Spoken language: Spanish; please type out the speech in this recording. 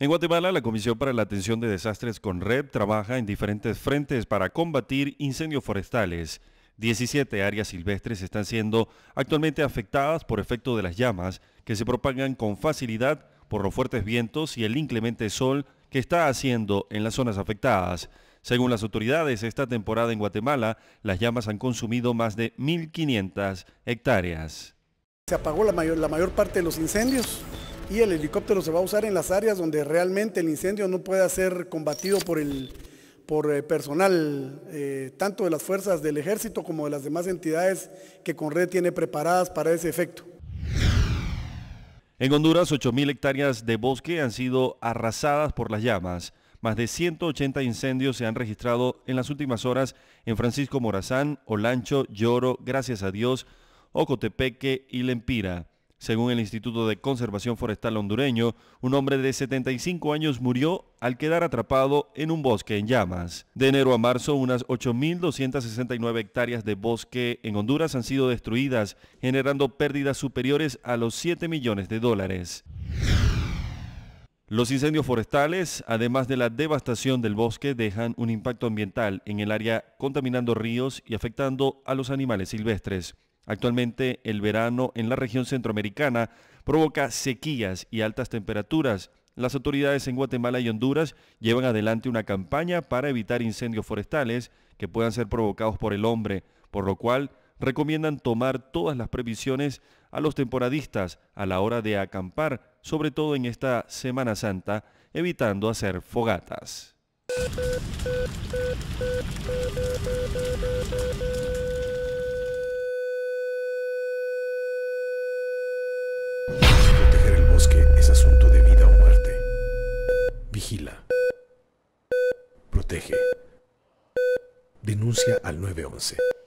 En Guatemala, la Comisión para la Atención de Desastres con Red trabaja en diferentes frentes para combatir incendios forestales. 17 áreas silvestres están siendo actualmente afectadas por efecto de las llamas que se propagan con facilidad por los fuertes vientos y el inclemente sol que está haciendo en las zonas afectadas. Según las autoridades, esta temporada en Guatemala las llamas han consumido más de 1.500 hectáreas. Se apagó la mayor, la mayor parte de los incendios, y el helicóptero se va a usar en las áreas donde realmente el incendio no pueda ser combatido por el por eh, personal, eh, tanto de las fuerzas del ejército como de las demás entidades que Conred tiene preparadas para ese efecto. En Honduras, 8.000 hectáreas de bosque han sido arrasadas por las llamas. Más de 180 incendios se han registrado en las últimas horas en Francisco Morazán, Olancho, Lloro, Gracias a Dios, Ocotepeque y Lempira. Según el Instituto de Conservación Forestal hondureño, un hombre de 75 años murió al quedar atrapado en un bosque en llamas. De enero a marzo, unas 8.269 hectáreas de bosque en Honduras han sido destruidas, generando pérdidas superiores a los 7 millones de dólares. Los incendios forestales, además de la devastación del bosque, dejan un impacto ambiental en el área, contaminando ríos y afectando a los animales silvestres. Actualmente el verano en la región centroamericana provoca sequías y altas temperaturas. Las autoridades en Guatemala y Honduras llevan adelante una campaña para evitar incendios forestales que puedan ser provocados por el hombre, por lo cual recomiendan tomar todas las previsiones a los temporadistas a la hora de acampar, sobre todo en esta Semana Santa, evitando hacer fogatas. Proteger el bosque es asunto de vida o muerte. Vigila. Protege. Denuncia al 911.